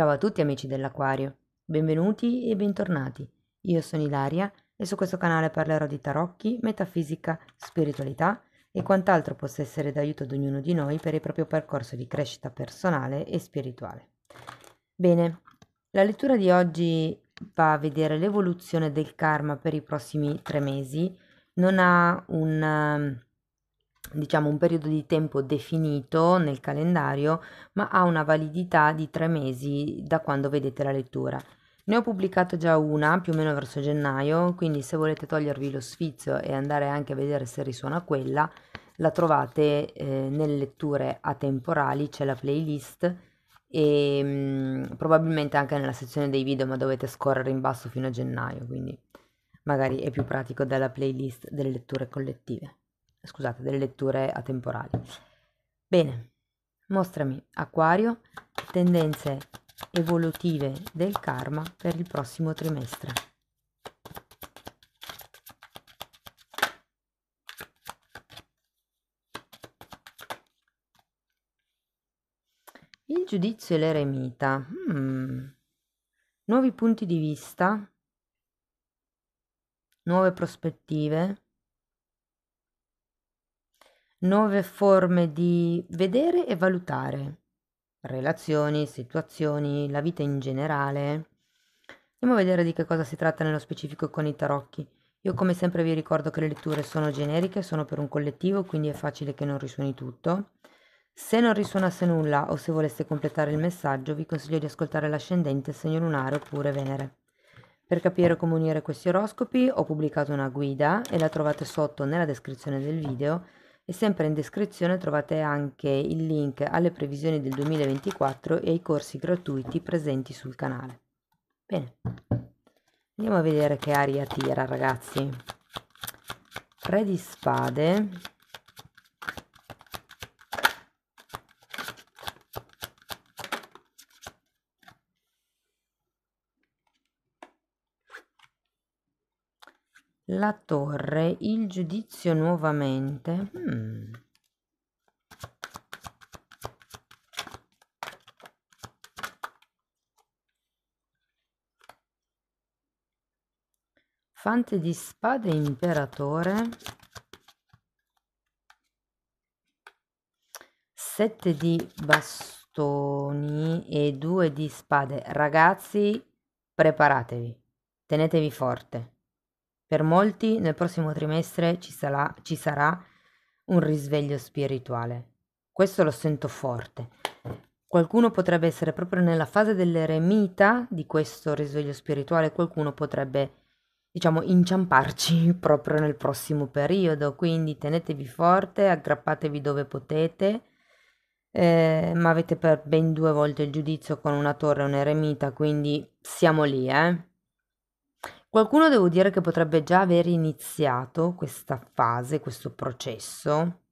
Ciao a tutti amici dell'Aquario, benvenuti e bentornati. Io sono Ilaria e su questo canale parlerò di tarocchi, metafisica, spiritualità e quant'altro possa essere d'aiuto ad ognuno di noi per il proprio percorso di crescita personale e spirituale. Bene, la lettura di oggi va a vedere l'evoluzione del karma per i prossimi tre mesi. Non ha un diciamo un periodo di tempo definito nel calendario, ma ha una validità di tre mesi da quando vedete la lettura. Ne ho pubblicato già una più o meno verso gennaio, quindi se volete togliervi lo sfizio e andare anche a vedere se risuona quella, la trovate eh, nelle letture atemporali, c'è la playlist e mh, mm, probabilmente anche nella sezione dei video, ma dovete scorrere in basso fino a gennaio, quindi magari è più pratico della playlist delle letture collettive scusate, delle letture atemporali. Bene, mostrami acquario, tendenze evolutive del karma per il prossimo trimestre. Il giudizio e l'eremita. Hmm. Nuovi punti di vista, nuove prospettive, nuove forme di vedere e valutare relazioni, situazioni, la vita in generale. Andiamo a vedere di che cosa si tratta nello specifico con i tarocchi. Io come sempre vi ricordo che le letture sono generiche, sono per un collettivo, quindi è facile che non risuoni tutto. Se non risuonasse nulla o se voleste completare il messaggio, vi consiglio di ascoltare l'ascendente, segno lunare oppure Venere. Per capire come unire questi oroscopi ho pubblicato una guida e la trovate sotto nella descrizione del video e sempre in descrizione trovate anche il link alle previsioni del 2024 e ai corsi gratuiti presenti sul canale. Bene, andiamo a vedere che aria tira ragazzi. Re di spade La torre, il giudizio nuovamente. Hmm. Fante di spade imperatore. Sette di bastoni e due di spade. Ragazzi, preparatevi. Tenetevi forte. Per molti nel prossimo trimestre ci sarà, ci sarà un risveglio spirituale. Questo lo sento forte. Qualcuno potrebbe essere proprio nella fase dell'eremita di questo risveglio spirituale, qualcuno potrebbe, diciamo, inciamparci proprio nel prossimo periodo. Quindi tenetevi forte, aggrappatevi dove potete, eh, ma avete per ben due volte il giudizio con una torre e un eremita, quindi siamo lì, eh. Qualcuno devo dire che potrebbe già aver iniziato questa fase, questo processo.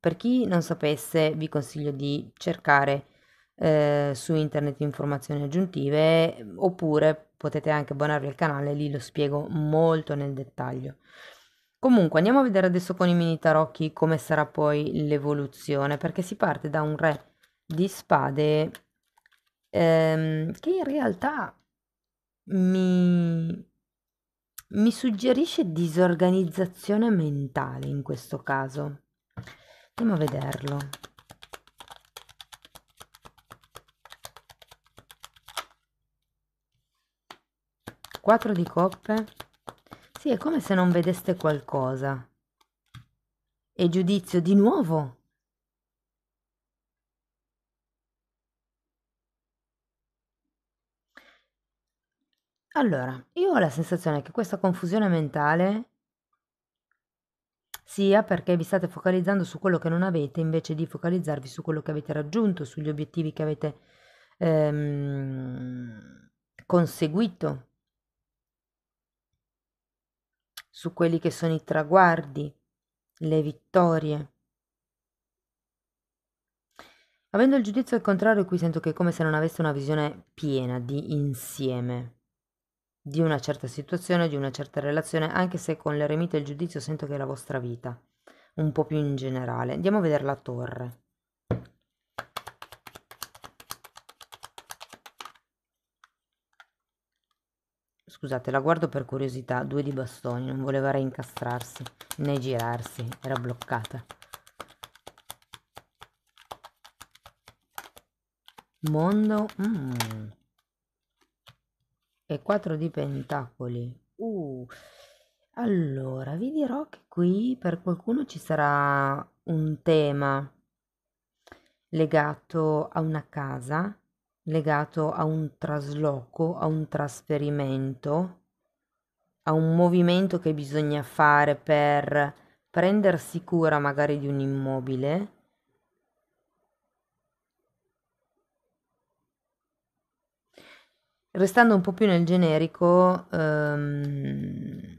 Per chi non sapesse, vi consiglio di cercare eh, su internet informazioni aggiuntive oppure potete anche abbonarvi al canale, lì lo spiego molto nel dettaglio. Comunque andiamo a vedere adesso con i mini tarocchi come sarà poi l'evoluzione, perché si parte da un re di spade ehm, che in realtà mi mi suggerisce disorganizzazione mentale in questo caso. Andiamo a vederlo. Quattro di coppe. Sì, è come se non vedeste qualcosa. E giudizio di nuovo. Allora, io ho la sensazione che questa confusione mentale sia perché vi state focalizzando su quello che non avete invece di focalizzarvi su quello che avete raggiunto, sugli obiettivi che avete ehm, conseguito, su quelli che sono i traguardi, le vittorie. Avendo il giudizio al contrario, qui sento che è come se non avesse una visione piena di insieme di una certa situazione, di una certa relazione, anche se con l'eremita e il giudizio sento che è la vostra vita, un po' più in generale. Andiamo a vedere la torre. Scusate, la guardo per curiosità, due di bastoni, non voleva reincastrarsi né girarsi, era bloccata. Mondo... Mm e 4 di pentacoli. Uh, allora, vi dirò che qui per qualcuno ci sarà un tema legato a una casa, legato a un trasloco, a un trasferimento, a un movimento che bisogna fare per prendersi cura magari di un immobile Restando un po' più nel generico, ehm,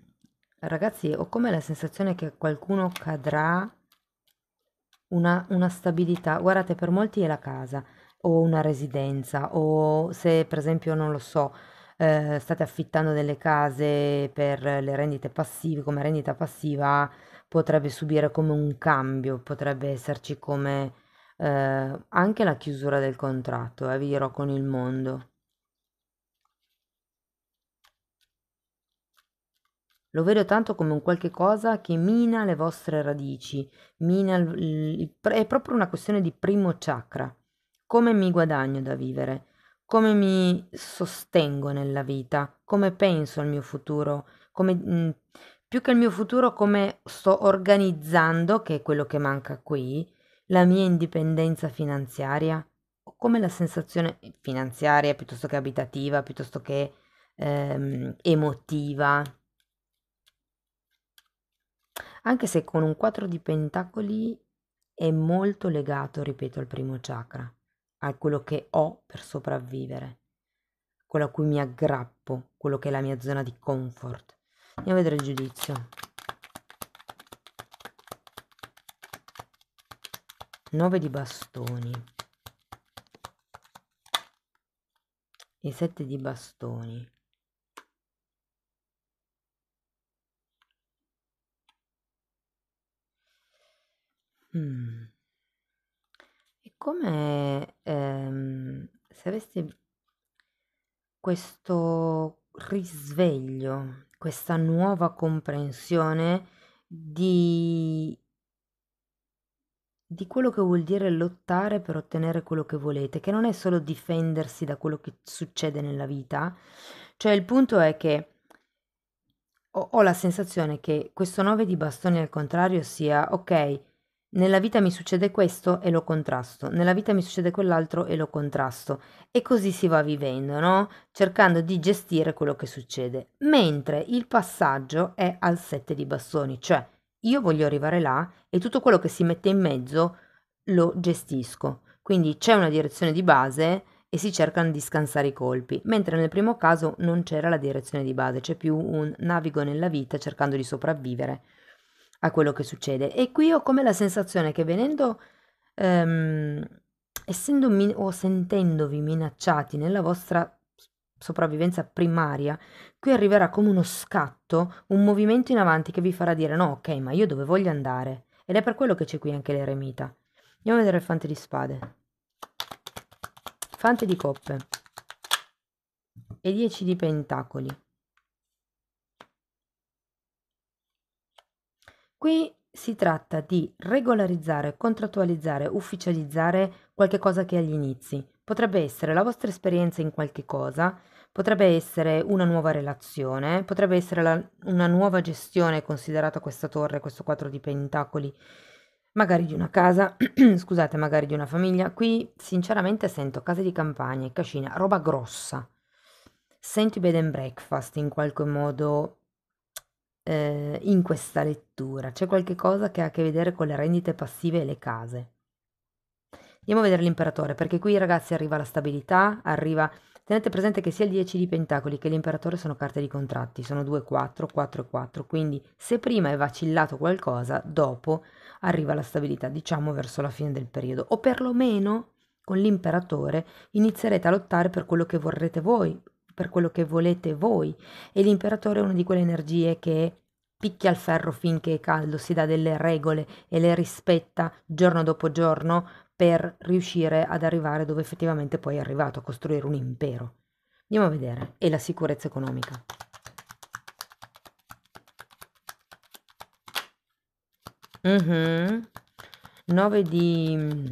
ragazzi, ho come la sensazione che qualcuno cadrà una, una stabilità. Guardate, per molti è la casa o una residenza o se per esempio, non lo so, eh, state affittando delle case per le rendite passive, come rendita passiva potrebbe subire come un cambio, potrebbe esserci come eh, anche la chiusura del contratto, eh, vi dirò con il mondo. Lo vedo tanto come un qualche cosa che mina le vostre radici, mina il, il, è proprio una questione di primo chakra. Come mi guadagno da vivere? Come mi sostengo nella vita? Come penso al mio futuro? Come, mh, mm, più che il mio futuro, come sto organizzando, che è quello che manca qui, la mia indipendenza finanziaria? O come la sensazione finanziaria piuttosto che abitativa, piuttosto che ehm, emotiva? anche se con un 4 di pentacoli è molto legato, ripeto, al primo chakra, a quello che ho per sopravvivere, quello a cui mi aggrappo, quello che è la mia zona di comfort. Andiamo a vedere il giudizio. 9 di bastoni e 7 di bastoni. Mh. È come, ehm, se avessi questo risveglio, questa nuova comprensione di di quello che vuol dire lottare per ottenere quello che volete, che non è solo difendersi da quello che succede nella vita. Cioè il punto è che ho ho la sensazione che questo 9 di bastoni al contrario sia: okay nella vita mi succede questo e lo contrasto, nella vita mi succede quell'altro e lo contrasto. E così si va vivendo, no? Cercando di gestire quello che succede. Mentre il passaggio è al sette di bastoni, cioè io voglio arrivare là e tutto quello che si mette in mezzo lo gestisco. Quindi c'è una direzione di base e si cercano di scansare i colpi, mentre nel primo caso non c'era la direzione di base, c'è più un navigo nella vita cercando di sopravvivere a quello che succede. E qui ho come la sensazione che venendo, ehm, essendo min- o sentendovi minacciati nella vostra sopravvivenza primaria, qui arriverà come uno scatto, un movimento in avanti che vi farà dire no, ok, ma io dove voglio andare? Ed è per quello che c'è qui anche l'eremita. Andiamo a vedere il fante di spade. Fante di coppe. E 10 di pentacoli. Qui si tratta di regolarizzare, contrattualizzare, ufficializzare qualche cosa che è agli inizi. Potrebbe essere la vostra esperienza in qualche cosa, potrebbe essere una nuova relazione, potrebbe essere la, una nuova gestione considerata questa torre, questo quadro di pentacoli, magari di una casa, scusate, magari di una famiglia. Qui sinceramente sento case di campagna, cascina, roba grossa. Senti bed and breakfast in qualche modo eh, in questa lettura? C'è qualche cosa che ha a che vedere con le rendite passive e le case? Andiamo a vedere l'imperatore, perché qui ragazzi arriva la stabilità, arriva... Tenete presente che sia il 10 di Pentacoli che l'imperatore sono carte di contratti, sono 2, 4, 4 e 4, quindi se prima è vacillato qualcosa, dopo arriva la stabilità, diciamo verso la fine del periodo, o perlomeno con l'imperatore inizierete a lottare per quello che vorrete voi, per quello che volete voi e l'imperatore è una di quelle energie che picchia il ferro finché è caldo, si dà delle regole e le rispetta giorno dopo giorno per riuscire ad arrivare dove effettivamente poi è arrivato, a costruire un impero. Andiamo a vedere. E la sicurezza economica. Mm-hmm. 9 di mm,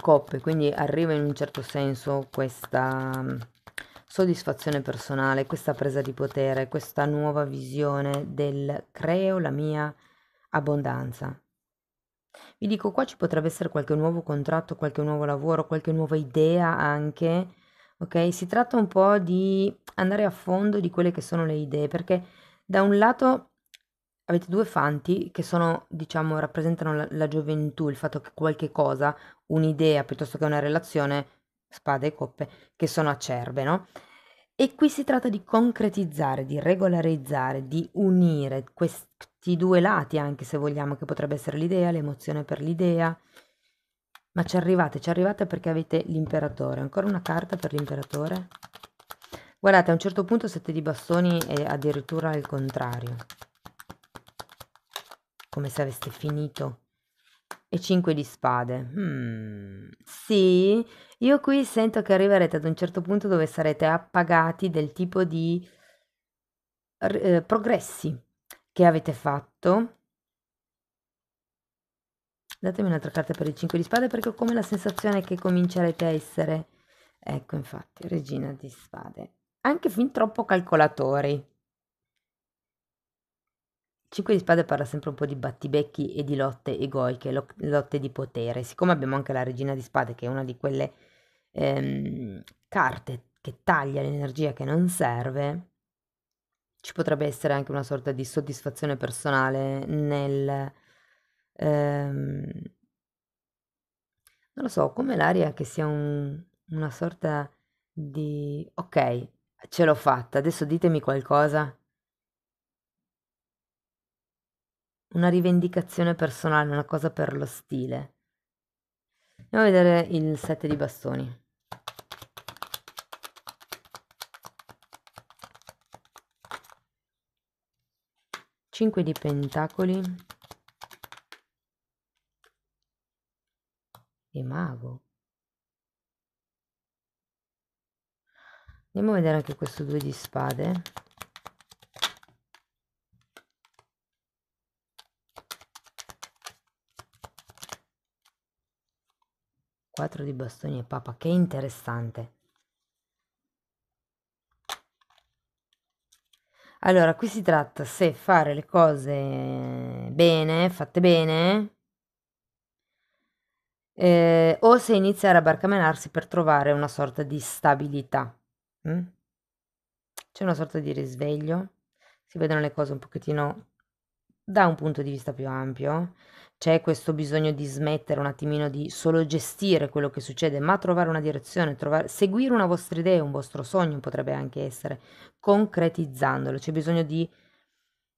coppe, quindi arriva in un certo senso questa mm, soddisfazione personale, questa presa di potere, questa nuova visione del creo la mia abbondanza. Vi dico, qua ci potrebbe essere qualche nuovo contratto, qualche nuovo lavoro, qualche nuova idea anche, ok? Si tratta un po' di andare a fondo di quelle che sono le idee, perché da un lato avete due fanti che sono, diciamo, rappresentano la, la gioventù, il fatto che qualche cosa, un'idea piuttosto che una relazione, spade e coppe che sono acerbe, no? E qui si tratta di concretizzare, di regolarizzare, di unire questi due lati, anche se vogliamo, che potrebbe essere l'idea, l'emozione per l'idea. Ma ci arrivate, ci arrivate perché avete l'imperatore. Ancora una carta per l'imperatore. Guardate, a un certo punto sette di bastoni è addirittura il contrario. Come se aveste finito e 5 di spade. Mm, Sì, io qui sento che arriverete ad un certo punto dove sarete appagati del tipo di eh, progressi che avete fatto. Datemi un'altra carta per il 5 di spade perché ho come la sensazione che comincerete a essere, ecco infatti, regina di spade, anche fin troppo calcolatori. 5 di spade parla sempre un po' di battibecchi e di lotte egoiche, lotte di potere. Siccome abbiamo anche la regina di spade, che è una di quelle ehm, carte che taglia l'energia che non serve, ci potrebbe essere anche una sorta di soddisfazione personale nel... Ehm, non lo so, come l'aria che sia un, una sorta di... ok, ce l'ho fatta, adesso ditemi qualcosa una rivendicazione personale, una cosa per lo stile. Andiamo a vedere il set di bastoni. Cinque di pentacoli. E mago. Andiamo a vedere anche questo due di spade. 4 di bastoni e papa, che interessante. Allora, qui si tratta se fare le cose bene, fatte bene, eh, o se iniziare a barcamenarsi per trovare una sorta di stabilità. Mm? C'è una sorta di risveglio, si vedono le cose un pochettino da un punto di vista più ampio c'è questo bisogno di smettere un attimino di solo gestire quello che succede, ma trovare una direzione, trovare, seguire una vostra idea, un vostro sogno potrebbe anche essere, concretizzandolo. C'è bisogno di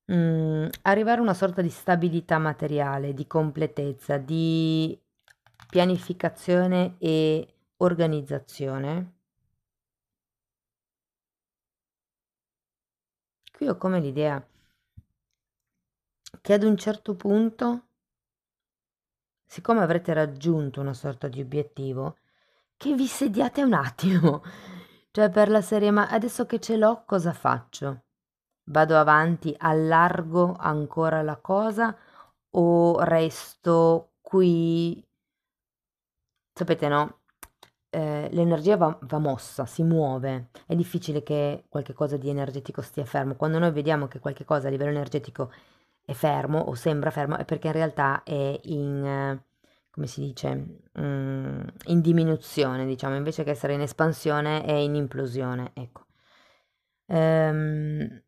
mh, mm, arrivare a una sorta di stabilità materiale, di completezza, di pianificazione e organizzazione. Qui ho come l'idea che ad un certo punto, siccome avrete raggiunto una sorta di obiettivo, che vi sediate un attimo, cioè per la serie, ma adesso che ce l'ho cosa faccio? Vado avanti, allargo ancora la cosa o resto qui? Sapete no? Eh, l'energia va, va, mossa, si muove, è difficile che qualcosa di energetico stia fermo. Quando noi vediamo che qualcosa a livello energetico è fermo o sembra fermo è perché in realtà è in, eh, come si dice, mm, in diminuzione, diciamo, invece che essere in espansione è in implosione, ecco. Ehm,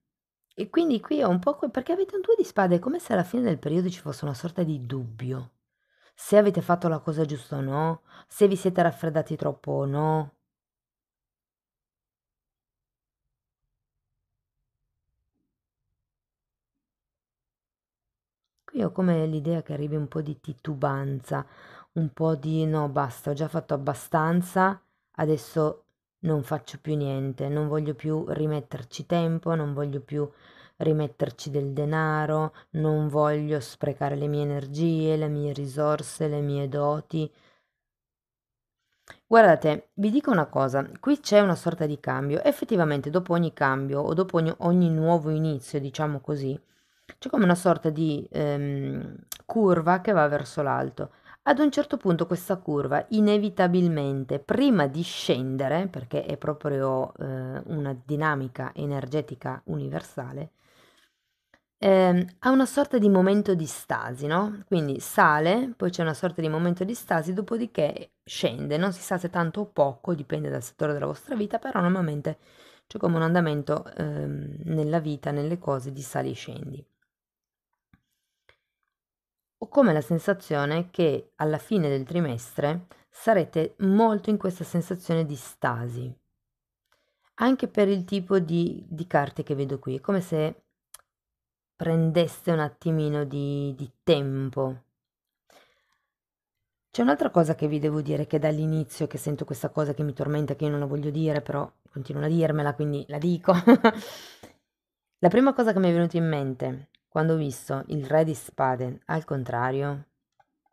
e quindi qui è un po', que- perché avete un due di spade, è come se alla fine del periodo ci fosse una sorta di dubbio, se avete fatto la cosa giusta o no, se vi siete raffreddati troppo o no, Io ho come l'idea che arrivi un po' di titubanza, un po' di no, basta, ho già fatto abbastanza, adesso non faccio più niente, non voglio più rimetterci tempo, non voglio più rimetterci del denaro, non voglio sprecare le mie energie, le mie risorse, le mie doti. Guardate, vi dico una cosa, qui c'è una sorta di cambio. Effettivamente, dopo ogni cambio o dopo ogni, ogni nuovo inizio, diciamo così, c'è come una sorta di, ehm, curva che va verso l'alto. Ad un certo punto questa curva inevitabilmente, prima di scendere, perché è proprio eh, una dinamica energetica universale, ehm, ha una sorta di momento di stasi, no? Quindi sale, poi c'è una sorta di momento di stasi, dopodiché scende, non si sa se tanto o poco, dipende dal settore della vostra vita, però normalmente c'è come un andamento ehm, nella vita, nelle cose di sali e scendi. Ho come la sensazione che alla fine del trimestre sarete molto in questa sensazione di stasi, anche per il tipo di, di carte che vedo qui, è come se prendeste un attimino di, di tempo. C'è un'altra cosa che vi devo dire che dall'inizio che sento questa cosa che mi tormenta, che io non la voglio dire, però continuo a dirmela, quindi la dico. la prima cosa che mi è venuta in mente quando ho visto il re di spade al contrario.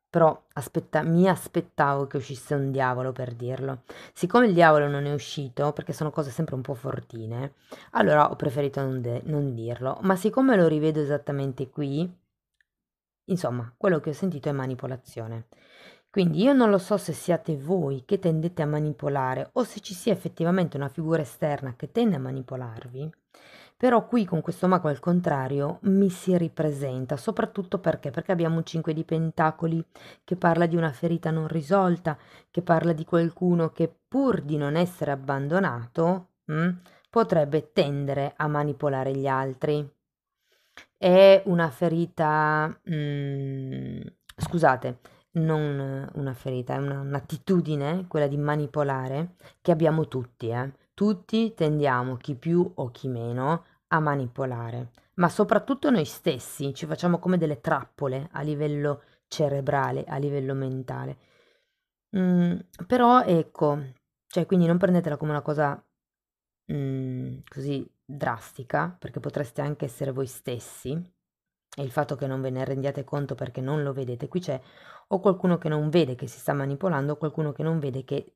Però aspetta- mi aspettavo che uscisse un diavolo per dirlo. Siccome il diavolo non è uscito, perché sono cose sempre un po' fortine, allora ho preferito non, de- non dirlo. Ma siccome lo rivedo esattamente qui, insomma, quello che ho sentito è manipolazione. Quindi io non lo so se siate voi che tendete a manipolare o se ci sia effettivamente una figura esterna che tende a manipolarvi, però qui con questo mago al contrario mi si ripresenta, soprattutto perché? Perché abbiamo un 5 di pentacoli che parla di una ferita non risolta, che parla di qualcuno che pur di non essere abbandonato mh, mm, potrebbe tendere a manipolare gli altri. È una ferita, mh, mm, scusate, non una ferita, è una, un'attitudine, quella di manipolare, che abbiamo tutti, eh. Tutti tendiamo, chi più o chi meno, a manipolare, ma soprattutto noi stessi ci facciamo come delle trappole a livello cerebrale, a livello mentale. Mm, però ecco, cioè quindi non prendetela come una cosa mm, così drastica, perché potreste anche essere voi stessi e il fatto che non ve ne rendiate conto perché non lo vedete, qui c'è o qualcuno che non vede che si sta manipolando o qualcuno che non vede che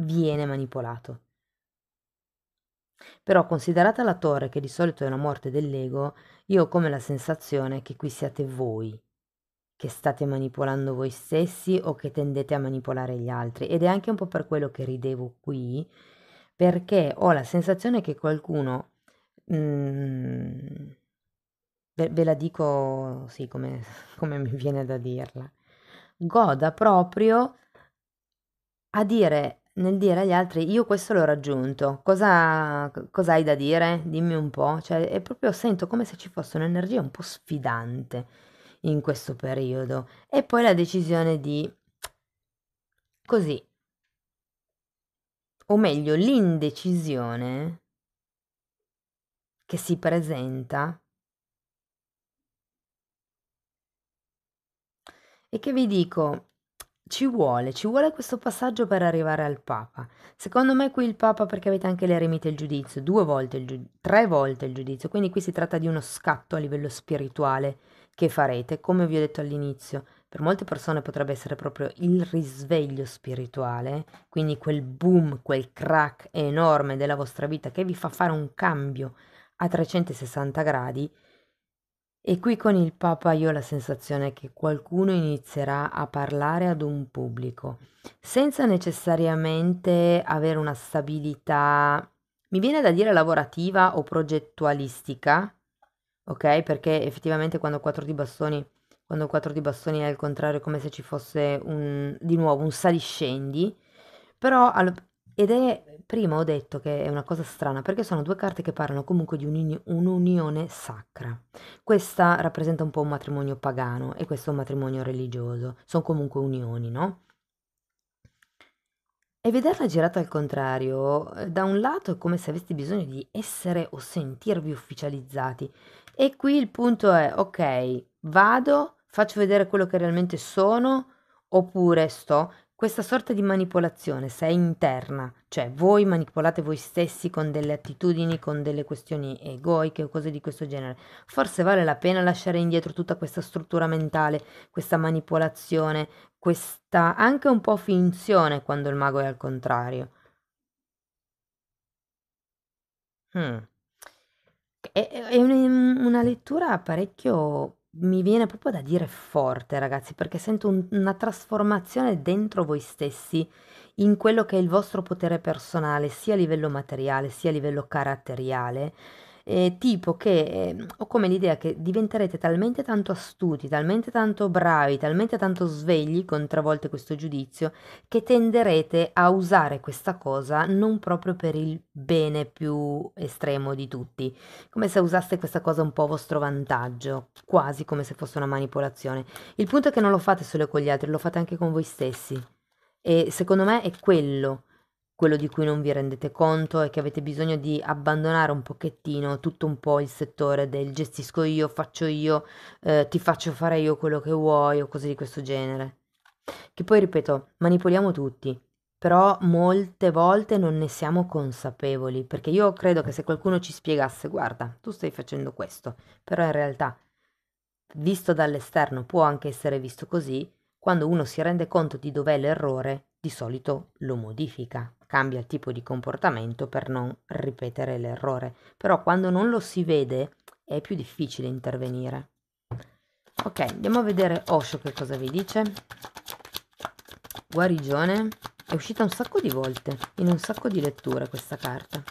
viene manipolato. Però considerata la torre, che di solito è una morte dell'ego, io ho come la sensazione che qui siate voi, che state manipolando voi stessi o che tendete a manipolare gli altri. Ed è anche un po' per quello che ridevo qui, perché ho la sensazione che qualcuno... Mm, ve, ve, la dico sì, come, come mi viene da dirla. Goda proprio a dire nel dire agli altri io questo l'ho raggiunto, cosa, cosa hai da dire? Dimmi un po', cioè è proprio sento come se ci fosse un'energia un po' sfidante in questo periodo e poi la decisione di così o meglio l'indecisione che si presenta e che vi dico ci vuole, ci vuole questo passaggio per arrivare al Papa. Secondo me qui il Papa, perché avete anche l'eremita e il giudizio, due volte il giudizio, tre volte il giudizio, quindi qui si tratta di uno scatto a livello spirituale che farete, come vi ho detto all'inizio, per molte persone potrebbe essere proprio il risveglio spirituale, quindi quel boom, quel crack enorme della vostra vita che vi fa fare un cambio a 360 gradi e qui con il Papa io ho la sensazione che qualcuno inizierà a parlare ad un pubblico, senza necessariamente avere una stabilità, mi viene da dire lavorativa o progettualistica, ok? Perché effettivamente quando quattro di bastoni, quando quattro di bastoni è al contrario, è come se ci fosse un, di nuovo un saliscendi, però al, ed è, prima ho detto che è una cosa strana, perché sono due carte che parlano comunque di un'unione sacra. Questa rappresenta un po' un matrimonio pagano e questo è un matrimonio religioso. Sono comunque unioni, no? E vederla girata al contrario, da un lato è come se aveste bisogno di essere o sentirvi ufficializzati. E qui il punto è, ok, vado, faccio vedere quello che realmente sono, oppure sto questa sorta di manipolazione, se è interna, cioè voi manipolate voi stessi con delle attitudini, con delle questioni egoiche o cose di questo genere, forse vale la pena lasciare indietro tutta questa struttura mentale, questa manipolazione, questa anche un po' finzione quando il mago è al contrario. Hmm. È, è una lettura parecchio mi viene proprio da dire forte, ragazzi, perché sento un- una trasformazione dentro voi stessi in quello che è il vostro potere personale, sia a livello materiale, sia a livello caratteriale eh, tipo che eh, ho come l'idea che diventerete talmente tanto astuti, talmente tanto bravi, talmente tanto svegli, contravolte questo giudizio, che tenderete a usare questa cosa non proprio per il bene più estremo di tutti, come se usaste questa cosa un po' a vostro vantaggio, quasi come se fosse una manipolazione. Il punto è che non lo fate solo con gli altri, lo fate anche con voi stessi. E secondo me è quello quello di cui non vi rendete conto e che avete bisogno di abbandonare un pochettino tutto un po' il settore del gestisco io, faccio io, eh, ti faccio fare io quello che vuoi o cose di questo genere. Che poi ripeto, manipoliamo tutti, però molte volte non ne siamo consapevoli, perché io credo che se qualcuno ci spiegasse, guarda, tu stai facendo questo, però in realtà, visto dall'esterno può anche essere visto così, quando uno si rende conto di dov'è l'errore, di solito lo modifica, cambia il tipo di comportamento per non ripetere l'errore, però quando non lo si vede è più difficile intervenire. Ok, andiamo a vedere Osho che cosa vi dice. Guarigione è uscita un sacco di volte in un sacco di letture questa carta.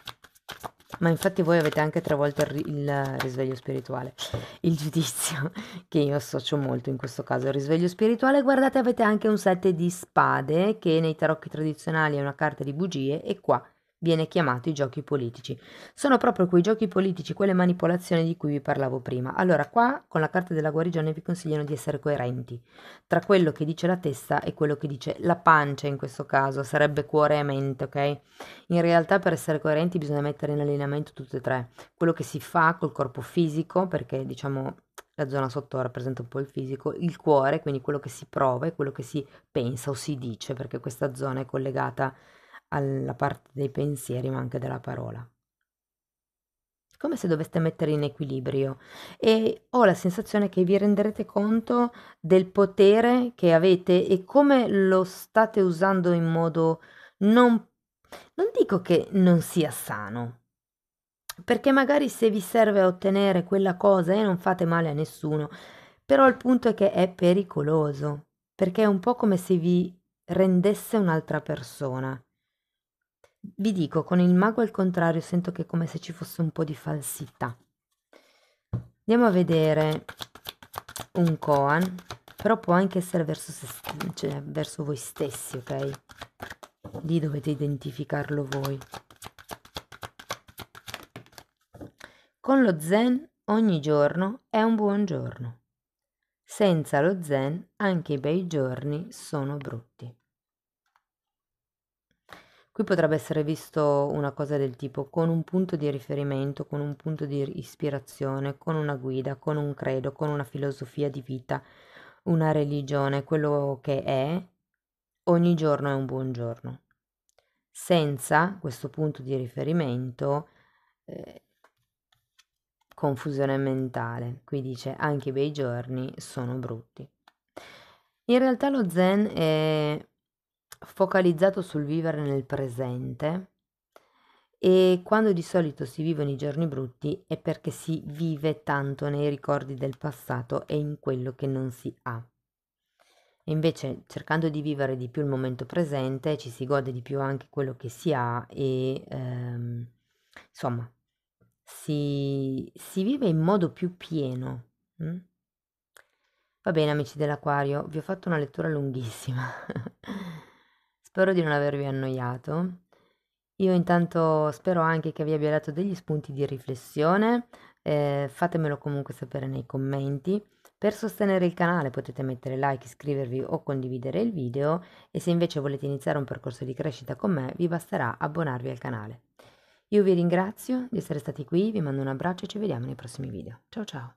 Ma infatti voi avete anche travolto il, ri- il risveglio spirituale, il giudizio, che io associo molto in questo caso al risveglio spirituale. Guardate, avete anche un set di spade, che nei tarocchi tradizionali è una carta di bugie, e qua viene chiamato i giochi politici. Sono proprio quei giochi politici, quelle manipolazioni di cui vi parlavo prima. Allora, qua con la carta della guarigione vi consigliano di essere coerenti tra quello che dice la testa e quello che dice la pancia in questo caso, sarebbe cuore e mente, ok? In realtà per essere coerenti bisogna mettere in allineamento tutte e tre, quello che si fa col corpo fisico, perché diciamo la zona sotto rappresenta un po' il fisico, il cuore, quindi quello che si prova e quello che si pensa o si dice, perché questa zona è collegata alla parte dei pensieri ma anche della parola. Come se doveste mettere in equilibrio e ho la sensazione che vi renderete conto del potere che avete e come lo state usando in modo non, non dico che non sia sano, perché magari se vi serve a ottenere quella cosa e eh, non fate male a nessuno, però il punto è che è pericoloso, perché è un po' come se vi rendesse un'altra persona vi dico, con il mago al contrario sento che è come se ci fosse un po' di falsità. Andiamo a vedere un koan, però può anche essere verso, se, cioè, verso voi stessi, ok? Lì dovete identificarlo voi. Con lo zen ogni giorno è un buon giorno. Senza lo zen anche i bei giorni sono brutti. Qui potrebbe essere visto una cosa del tipo con un punto di riferimento, con un punto di ispirazione, con una guida, con un credo, con una filosofia di vita, una religione, quello che è, ogni giorno è un buon giorno. Senza questo punto di riferimento, eh, confusione mentale. Qui dice anche i bei giorni sono brutti. In realtà lo zen è focalizzato sul vivere nel presente e quando di solito si vivono i giorni brutti è perché si vive tanto nei ricordi del passato e in quello che non si ha. E invece cercando di vivere di più il momento presente ci si gode di più anche quello che si ha e ehm, insomma si, si, vive in modo più pieno. Hm? Va bene amici dell'Aquario, vi ho fatto una lettura lunghissima. Spero di non avervi annoiato. Io intanto spero anche che vi abbia dato degli spunti di riflessione, eh, fatemelo comunque sapere nei commenti. Per sostenere il canale potete mettere like, iscrivervi o condividere il video e se invece volete iniziare un percorso di crescita con me vi basterà abbonarvi al canale. Io vi ringrazio di essere stati qui, vi mando un abbraccio e ci vediamo nei prossimi video. Ciao ciao!